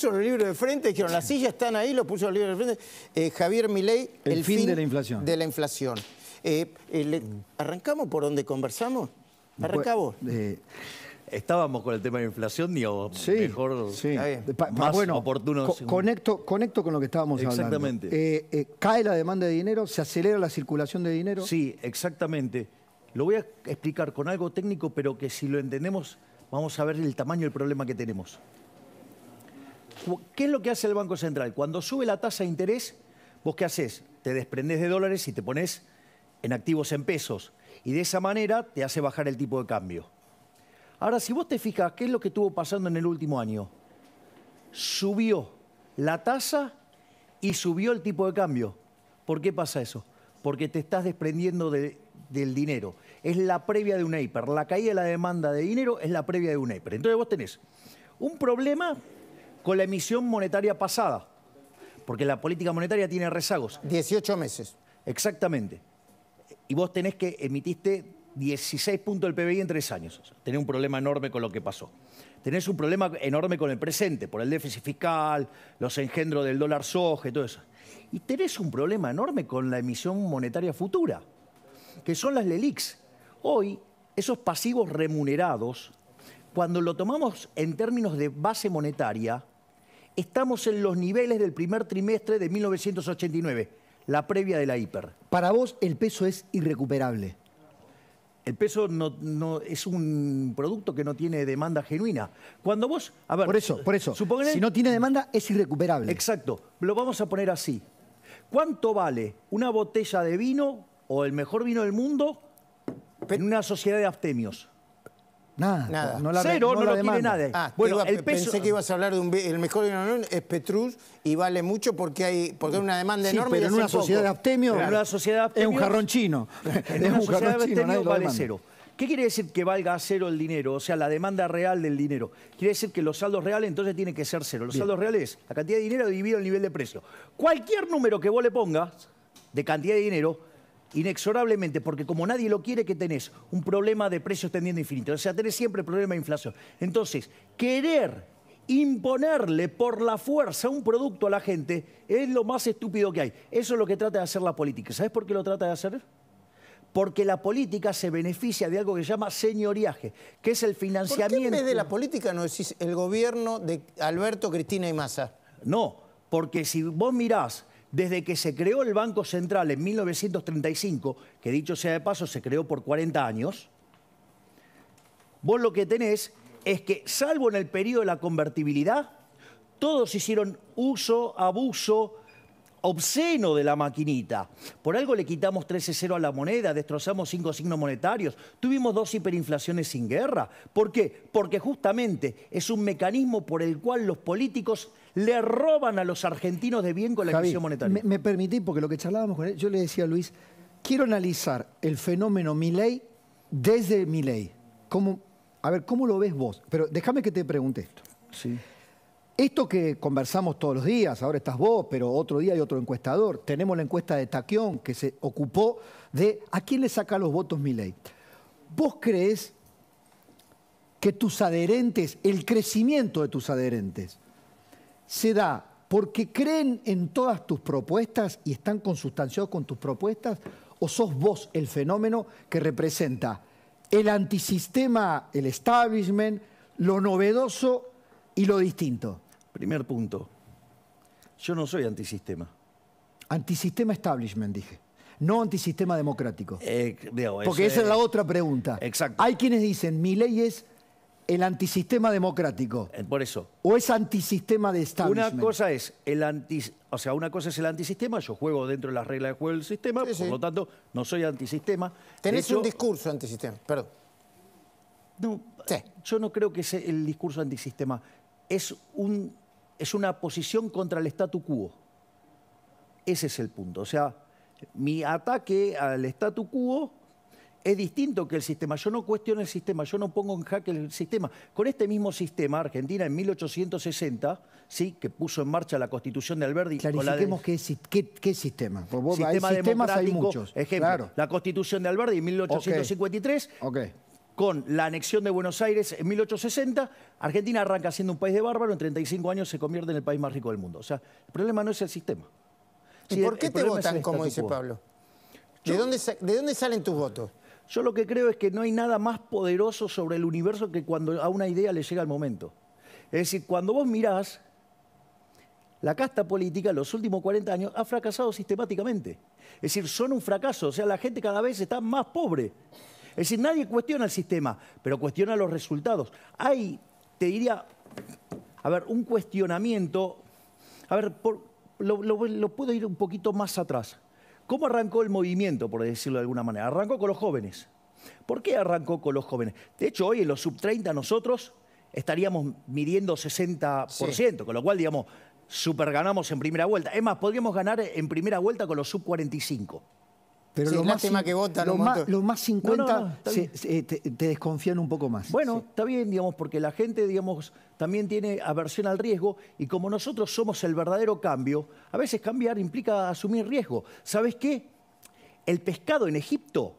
Puso el libro de frente, dijeron, las sillas están ahí, lo puso el libro de frente. Eh, Javier Milei, el, fin, de la inflación. De la inflación. Eh, eh, ¿Arrancamos por donde conversamos? Arrancamos. Estábamos con el tema de inflación, ni sí, mejor, más bueno, oportuno. conecto, conecto con lo que estábamos hablando. Exactamente. cae la demanda de dinero, se acelera la circulación de dinero. Sí, exactamente. Lo voy a explicar con algo técnico, pero que si lo entendemos, vamos a ver el tamaño del problema que tenemos. ¿Qué es lo que hace el Banco Central? Cuando sube la tasa de interés, ¿vos qué haces? Te desprendes de dólares y te pones en activos en pesos. Y de esa manera te hace bajar el tipo de cambio. Ahora, si vos te fijas, ¿qué es lo que estuvo pasando en el último año? Subió la tasa y subió el tipo de cambio. ¿Por qué pasa eso? Porque te estás desprendiendo del dinero. Es la previa de un hiper. La caída de la demanda de dinero es la previa de un hiper. Entonces vos tenés un problema con la emisión monetaria pasada, porque la política monetaria tiene rezagos. 18 meses. Exactamente. Y vos tenés que emitiste 16 puntos del PBI en tres años. tenés un problema enorme con lo que pasó. Tenés un problema enorme con el presente, por el déficit fiscal, los engendros del dólar soja y todo eso. Y tenés un problema enorme con la emisión monetaria futura, que son las LELIX. Hoy, esos pasivos remunerados cuando lo tomamos en términos de base monetaria, estamos en los niveles del primer trimestre de 1989, la previa de la hiper. Para vos el peso es irrecuperable. El peso no, es un producto que no tiene demanda genuina. Cuando vos, a ver, por eso, por eso, si no tiene demanda es irrecuperable. Exacto. Lo vamos a poner así. ¿Cuánto vale una botella de vino o el mejor vino del mundo en una sociedad de abstemios? Nada. No Cero, no, lo tiene nadie. Ah, bueno, pensé que ibas a hablar de un... El mejor Unión es Petrus y vale mucho porque hay, porque una demanda enorme. en una, sociedad de en una sociedad de Es un jarrón chino. En una sociedad jarrón chino, vale cero. ¿Qué quiere decir que valga cero el dinero? O sea, la demanda real del dinero. Quiere decir que los saldos reales entonces tienen que ser cero. Los saldos reales, la cantidad de dinero dividido el nivel de precio. Cualquier número que vos le pongas de cantidad de dinero inexorablemente, porque como nadie lo quiere, que tenés un problema de precios tendiendo infinito. O sea, tenés siempre el problema de inflación. Entonces, querer imponerle por la fuerza un producto a la gente es lo más estúpido que hay. Eso es lo que trata de hacer la política. ¿Sabes por qué lo trata de hacer? Porque la política se beneficia de algo que se llama señoriaje, que es el financiamiento. ¿Por qué en de la política no decís el gobierno de Alberto, Cristina y Massa? No, porque si vos mirás desde que se creó el Banco Central en 1935, que dicho sea de paso se creó por 40 años, vos lo que tenés es que, salvo en el periodo de la convertibilidad, todos hicieron uso, abuso, obsceno de la maquinita. Por algo le quitamos 13-0 a la moneda, destrozamos cinco signos monetarios, tuvimos dos hiperinflaciones sin guerra. ¿Por qué? Porque justamente es un mecanismo por el cual los políticos le roban a los argentinos de bien con la monetaria. Me, permití, porque lo que charlábamos con él, yo le decía a Luis, quiero analizar el fenómeno Milei desde Milei. a ver, ¿cómo lo ves vos? Pero déjame que te pregunte esto. Esto que conversamos todos los días, ahora estás vos, pero otro día hay otro encuestador. Tenemos la encuesta de Taquión que se ocupó de a quién le saca los votos Milei. ¿Vos crees que tus adherentes, el crecimiento de tus adherentes, se da porque creen en todas tus propuestas y están consustanciados con tus propuestas? ¿O sos vos el fenómeno que representa el antisistema, el establishment, lo novedoso y lo distinto? Primer punto. Yo no soy antisistema. Antisistema establishment, dije. No antisistema democrático. Eh, porque esa es... la otra pregunta. Exacto. Hay quienes dicen, mi ley es el antisistema democrático. Eh, por eso. ¿O es antisistema de Estado. Una cosa es el o sea, una cosa es el antisistema, yo juego dentro de las reglas de juego del sistema, por lo tanto, no soy antisistema. Tenés un discurso antisistema, perdón. yo no creo que sea el discurso antisistema. Es, un, es una posición contra el statu quo. Ese es el punto. O sea, mi ataque al statu quo es distinto que el sistema. Yo no cuestiono el sistema, yo no pongo en jaque el sistema. Con este mismo sistema, Argentina en 1860, ¿sí? que puso en marcha la constitución de Alberti. Clarifiquemos qué, sistema. sistema hay sistemas hay muchos. Ejemplo, la constitución de Alberti en 1853. Con la anexión de Buenos Aires en 1860, Argentina arranca siendo un país de bárbaro, en 35 años se convierte en el país más rico del mundo. O sea, el problema no es el sistema. ¿Y por qué te votan, como dice Pablo? ¿De dónde, ¿De dónde salen tus votos? Yo lo que creo es que no hay nada más poderoso sobre el universo que cuando a una idea le llega el momento. Es decir, cuando vos mirás, la casta política en los últimos 40 años ha fracasado sistemáticamente. Es decir, son un fracaso, o sea, la gente cada vez está más pobre. Es decir, nadie cuestiona el sistema, pero cuestiona los resultados. Hay, te diría, a ver, un cuestionamiento, a ver, lo puedo ir un poquito más atrás. ¿Cómo arrancó el movimiento, por decirlo de alguna manera? Arrancó con los jóvenes. ¿Por qué arrancó con los jóvenes? De hecho, hoy en los sub-30 nosotros estaríamos midiendo 60%, con lo cual, digamos, super ganamos en primera vuelta. Es más, podríamos ganar en primera vuelta con los sub-45. Pero lo, más, que vota, lo, más, 50 te, desconfían un poco más. Bueno, está bien, digamos, porque la gente, digamos, también tiene aversión al riesgo y como nosotros somos el verdadero cambio, a veces cambiar implica asumir riesgo. ¿Sabes qué? El pescado en Egipto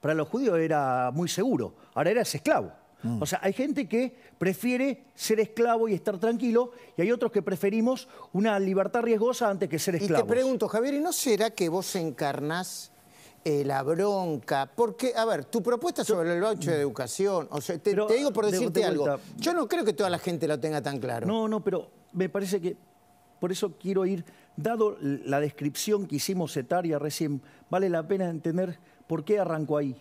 para los judíos era muy seguro, ahora eres esclavo. Mm. O sea, hay gente que prefiere ser esclavo y estar tranquilo, y hay otros que preferimos una libertad riesgosa antes que ser esclavo. Y te pregunto, Javier, ¿y no será que vos encarnás eh, la bronca, porque, a ver, tu propuesta sobre el voucher de educación, o sea, te, digo por decirte algo, yo no creo que toda la gente lo tenga tan claro. No, no, pero me parece que, por eso quiero ir, dado la descripción que hicimos etaria recién, vale la pena entender por qué arrancó ahí.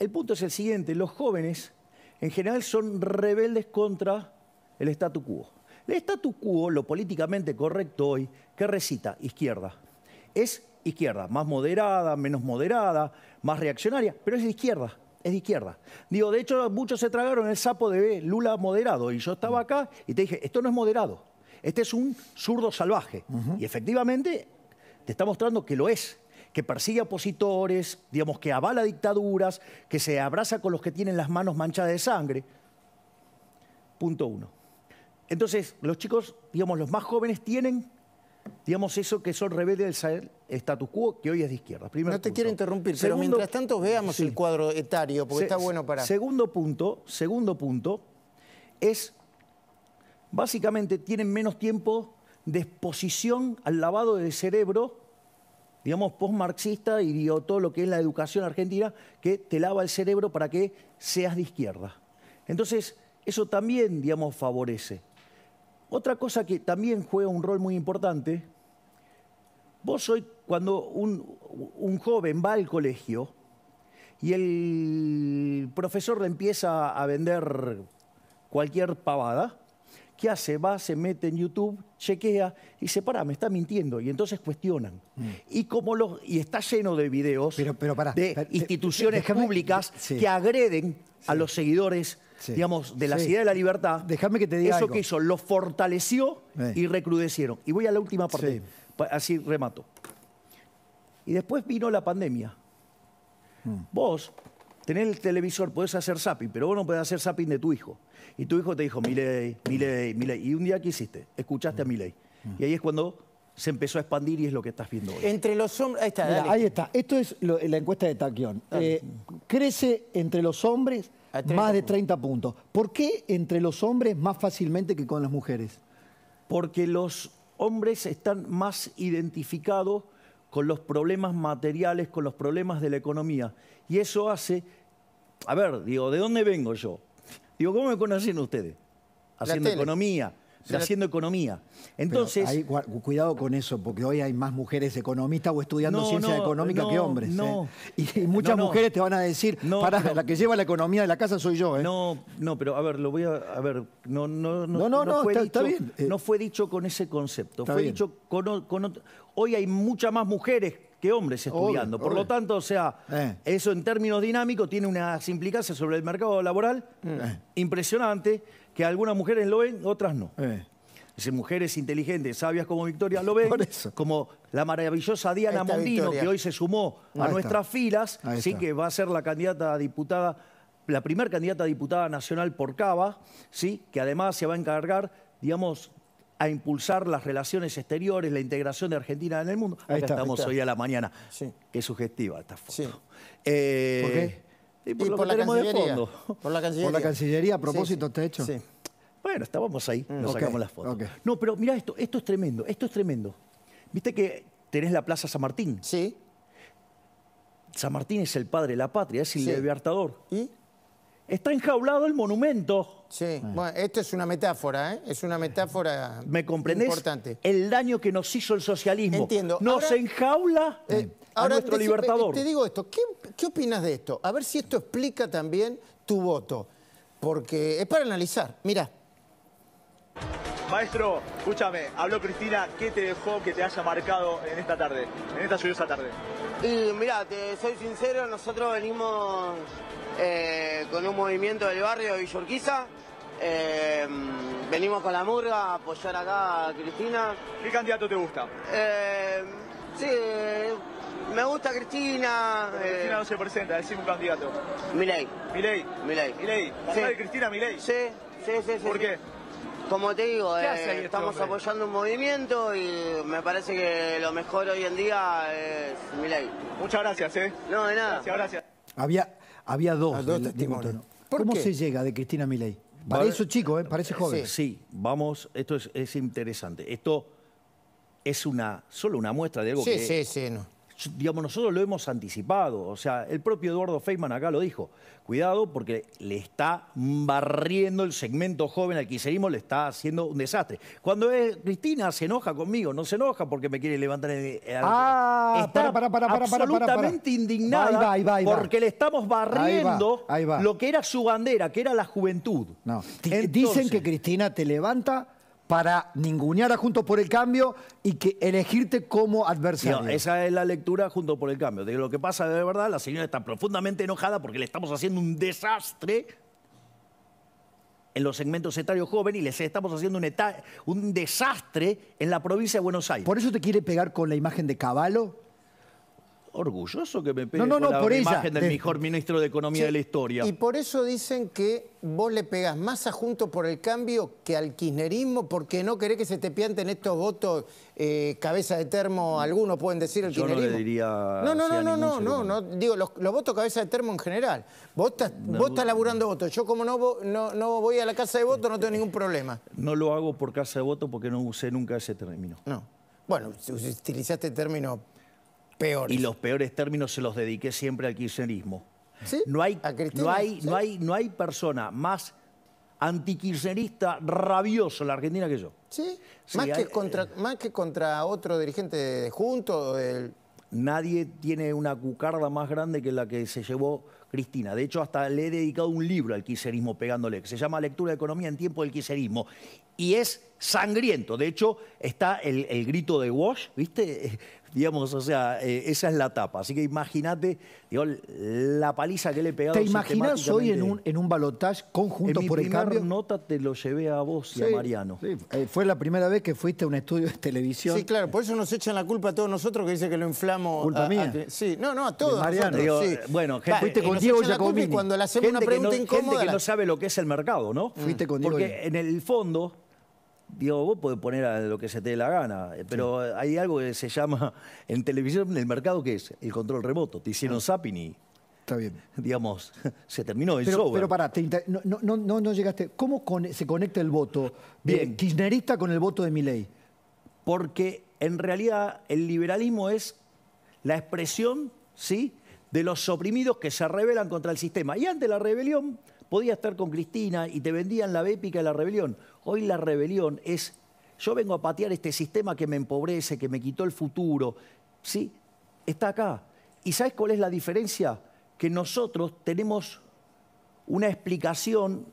El punto es el siguiente, los jóvenes en general son rebeldes contra el statu quo. El statu quo, lo políticamente correcto hoy, que recita izquierda, es izquierda, más moderada, menos moderada, más reaccionaria, pero es de izquierda, es de izquierda. Digo, de hecho, muchos se tragaron el sapo de eh, Lula moderado y yo estaba acá y te dije, esto no es moderado, este es un zurdo salvaje. Y efectivamente te está mostrando que lo es, que persigue opositores, digamos, que avala dictaduras, que se abraza con los que tienen las manos manchadas de sangre. Punto uno. Entonces, los chicos, digamos, los más jóvenes tienen digamos, eso que son rebeldes del status quo que hoy es de izquierda. no te quiero interrumpir, pero mientras tanto veamos el cuadro etario, porque está bueno para... Segundo punto, segundo punto es, básicamente, tienen menos tiempo de exposición al lavado del cerebro, digamos, postmarxista y todo lo que es la educación argentina, que te lava el cerebro para que seas de izquierda. Entonces, eso también, digamos, favorece. Otra cosa que también juega un rol muy importante Vos hoy, cuando un, joven va al colegio y el profesor le empieza a vender cualquier pavada, ¿qué hace? Va, se mete en YouTube, chequea y dice, pará, me está mintiendo. Y entonces cuestionan. Mm. Y como los, y está lleno de videos de instituciones públicas que agreden a los seguidores. digamos, de la ciudad de la libertad, déjame que te diga eso que hizo, lo fortaleció eh. y recrudecieron. Y voy a la última parte. Así remato. Y después vino la pandemia. Hmm. Vos tenés el televisor, podés hacer zapping, pero vos no podés hacer zapping de tu hijo. Y tu hijo te dijo, ley, mi ley. Y un día, ¿qué hiciste? Escuchaste a hmm. mi ley. Hmm. Y ahí es cuando se empezó a expandir y es lo que estás viendo hoy. Entre los hombres... Ahí está, ahí está. Esto es la encuesta de Taquión. Eh, crece entre los hombres más de 30 puntos. puntos. ¿Por qué entre los hombres más fácilmente que con las mujeres? Porque los hombres están más identificados con los problemas materiales, con los problemas de la economía. Y eso hace, a ver, digo, ¿de dónde vengo yo? Digo, ¿cómo me conocen ustedes? Haciendo economía, haciendo economía. Entonces. Hay, cuidado con eso, porque hoy hay más mujeres economistas o estudiando ciencia económica que hombres. ¿eh? Y, muchas mujeres te van a decir, para, la que lleva la economía de la casa soy yo. ¿eh? No, no, pero a ver, lo voy a. A ver, no, no, no. No, fue está, dicho, bien. Eh. no fue dicho con ese concepto. Fue dicho con, Hoy hay muchas más mujeres que hombres estudiando. Por lo tanto, o sea, eso en términos dinámicos tiene unas implicaciones sobre el mercado laboral impresionante que algunas mujeres lo ven, otras no. Eh. Es mujeres inteligentes, sabias como Victoria lo ven, como la maravillosa Diana Mondino, que hoy se sumó a nuestras filas, que va a ser la candidata diputada, la primer candidata diputada nacional por Cava, ¿sí? que además se va a encargar, digamos, a impulsar las relaciones exteriores, la integración de Argentina en el mundo. Ahí Acá estamos hoy a la mañana. Qué sugestiva esta foto. Eh, y por, la Cancillería. Por la Cancillería. Por la Cancillería, a propósito, hecho. Bueno, estábamos ahí, mm. nos sacamos las fotos. No, pero mira esto, esto es tremendo, esto es tremendo. ¿Viste que tenés la Plaza San Martín? Sí. San Martín es el padre de la patria, es el libertador. ¿Y? Está enjaulado el monumento. Sí, bueno, esto es una metáfora, ¿eh? Es una metáfora ¿Me comprendés? importante. El daño que nos hizo el socialismo. Entiendo. Nos enjaula. Eh, Ahora, nuestro te, libertador. Te digo esto, ¿qué, opinas de esto? A ver si esto explica también tu voto, porque es para analizar. Mira, Maestro, escúchame, habló Cristina, ¿qué te dejó que te haya marcado en esta tarde, en esta lluviosa tarde? mira, te soy sincero, nosotros venimos eh, con un movimiento del barrio de Villorquiza. Eh, venimos con la murga a apoyar acá a Cristina. ¿Qué candidato te gusta? Eh, sí, me gusta Cristina. Eh. Cristina no se presenta, decime un candidato. Milei. Milei. Milei. Milei. Sí. de Cristina Milei? Sí, sí, sí. sí ¿Por qué? Como te digo, eh, este estamos apoyando un movimiento y me parece que lo mejor hoy en día es Milei. Muchas gracias, ¿eh? No, de nada. Muchas gracias. Había, había dos, ah, dos testimonios. ¿Cómo se llega de Cristina Milei? Para eso chico, ¿eh? parece joven. Sí, vamos, esto es, es interesante. Esto es una solo una muestra de algo sí, Sí, sí, no digamos, nosotros lo hemos anticipado. O sea, el propio Eduardo Feynman acá lo dijo. Cuidado porque le está barriendo el segmento joven al seguimos le está haciendo un desastre. Cuando es Cristina se enoja conmigo, no se enoja porque me quiere levantar ah, está para, para, para, para, absolutamente indignada porque le estamos barriendo lo que era su bandera, que era la juventud. Dicen que Cristina te levanta para ningunear a Juntos por el Cambio y que elegirte como adversario. esa es la lectura Juntos por el Cambio. De lo que pasa de verdad, la señora está profundamente enojada porque le estamos haciendo un desastre en los segmentos etarios jóvenes y le estamos haciendo un, un desastre en la provincia de Buenos Aires. ¿Por eso te quiere pegar con la imagen de Caballo? orgulloso que me peguen la imagen del mejor ministro de Economía de la historia. Y por eso dicen que vos le pegas más a Junto por el Cambio que al kirchnerismo porque no querés que se te pianten estos votos eh, cabeza de termo, algunos pueden decir el Yo no le diría... No, no, no, no, no, no, digo, los, votos cabeza de termo en general. Vos estás, laburando votos. Yo como no, no, voy a la casa de voto no tengo ningún problema. No lo hago por casa de voto porque no usé nunca ese término. No. Bueno, utilizaste el término y los peores términos se los dediqué siempre al kirchnerismo. No, hay, no, hay, no, hay, no hay persona más antikirchnerista rabioso en la Argentina que yo. ¿Sí? más, que contra, eh, más que contra otro dirigente de Junto. Nadie tiene una cucarda más grande que la que se llevó Cristina. De hecho, hasta le he dedicado un libro al quiserismo pegándole, que se llama Lectura de Economía en tiempo del quiserismo. Y es sangriento. De hecho, está el, grito de Walsh, ¿viste? Eh, digamos, o sea, eh, esa es la tapa. Así que imagínate, la paliza que le he pegado. ¿Te imaginas hoy en un, en un balotaje conjunto por el cambio? nota te lo llevé a vos y a Mariano. Eh, fue la primera vez que fuiste a un estudio de televisión. Sí, claro, por eso nos echan la culpa a todos nosotros que dice que lo inflamos. ¿Culpa mía? sí, no, no, a todos. Mariano. Digo, Bueno, que fuiste con Diego Giacomini. Cuando le hacemos una pregunta incómoda. que no sabe lo que es el mercado, ¿no? Mm. Fuiste Porque en el fondo, Diego, vos podés poner a lo que se te dé la gana, eh, pero hay algo que se llama en televisión, en el mercado, que es el control remoto. Te hicieron Sapini. Ah. Está bien. Digamos, se terminó el pero, Pero eh. pará, no, no, no, llegaste. ¿Cómo se conecta el voto bien. kirchnerista con el voto de Milei? Porque en realidad el liberalismo es la expresión, ¿sí?, de los oprimidos que se rebelan contra el sistema. Y antes la rebelión podía estar con Cristina y te vendían la épica de la rebelión. Hoy la rebelión es, yo vengo a patear este sistema que me empobrece, que me quitó el futuro. ¿Sí? Está acá. ¿Y sabes cuál es la diferencia? Que nosotros tenemos una explicación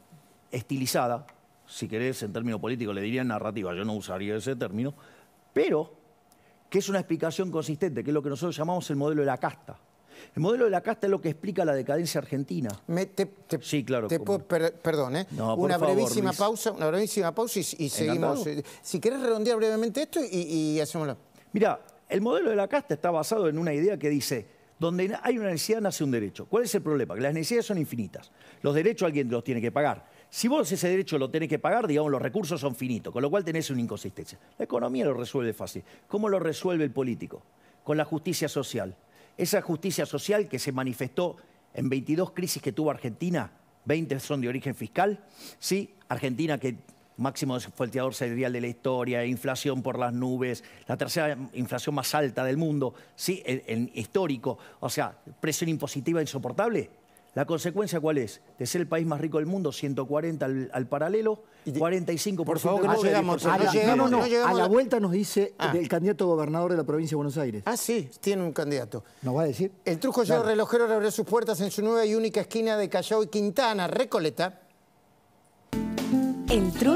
estilizada, si querés, en términos políticos le diría narrativa, yo no usaría ese término, pero que es una explicación consistente, que es lo que nosotros llamamos el modelo de la casta. El modelo de la casta es lo que explica la decadencia argentina. sí, claro. perdón, ¿eh? una, brevísima pausa, y, seguimos. Eh, si querés redondear brevemente esto y, y Mira, el modelo de la casta está basado en una idea que dice, donde hay una necesidad nace un derecho. ¿Cuál es el problema? Que las necesidades son infinitas. Los derechos alguien los tiene que pagar. Si vos ese derecho lo tenés que pagar, digamos, los recursos son finitos, con lo cual tenés una inconsistencia. La economía lo resuelve fácil. ¿Cómo lo resuelve el político? Con la justicia social. Esa justicia social que se manifestó en 22 crisis que tuvo Argentina, 20 son de origen fiscal, ¿sí? Argentina que máximo desfolteador serial de la historia, inflación por las nubes, la tercera inflación más alta del mundo, ¿sí? en histórico, o sea, presión impositiva insoportable, ¿La consecuencia cuál es? De ser el país más rico del mundo, 140 al, paralelo, 45 por favor, no llegamos, ah, a la, no, a la, vuelta nos dice ah. el candidato gobernador de la provincia de Buenos Aires. Ah, sí, tiene un candidato. ¿Nos va a decir? El Trujo ya ya relojero abrió sus puertas en su nueva y única esquina de Callao y Quintana, Recoleta. El